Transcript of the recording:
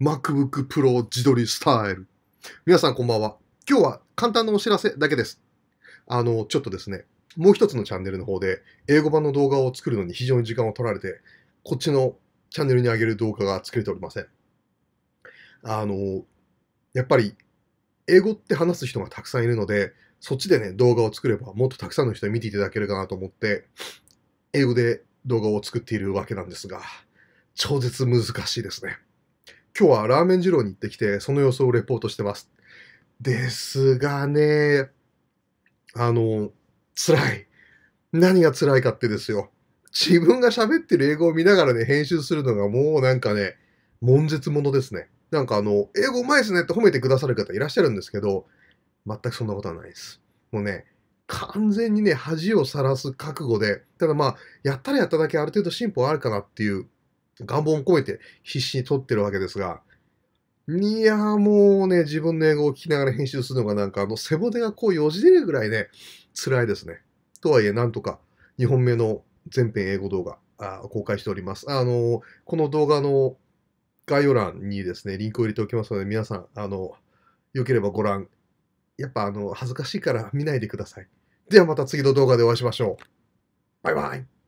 MacBook Pro 自撮りスタイル。皆さんこんばんは。今日は簡単なお知らせだけです。あの、ちょっとですね、もう一つのチャンネルの方で、英語版の動画を作るのに非常に時間を取られて、こっちのチャンネルに上げる動画が作れておりません。あの、やっぱり、英語って話す人がたくさんいるので、そっちでね、動画を作ればもっとたくさんの人に見ていただけるかなと思って、英語で動画を作っているわけなんですが、超絶難しいですね。今日はラーメン二郎に行ってきて、その様子をレポートしてます。ですがね、あの、辛い。何が辛いかってですよ。自分が喋ってる英語を見ながらね、編集するのがもうなんかね、悶絶ものですね。なんかあの、英語うまいですねって褒めてくださる方いらっしゃるんですけど、全くそんなことはないです。もうね、完全にね、恥をさらす覚悟で、ただまあ、やったらやっただけある程度進歩あるかなっていう願望を込めて必死に撮ってるわけですが、いやーもうね、自分の英語を聞きながら編集するのがなんか、あの背骨がこうよじれるぐらいね、辛いですね。とはいえ、なんとか2本目の全編英語動画あ公開しております。あの、この動画の概要欄にですね、リンクを入れておきますので、皆さん、あの、良ければご覧。やっぱあの、恥ずかしいから見ないでください。ではまた次の動画でお会いしましょう。バイバイ。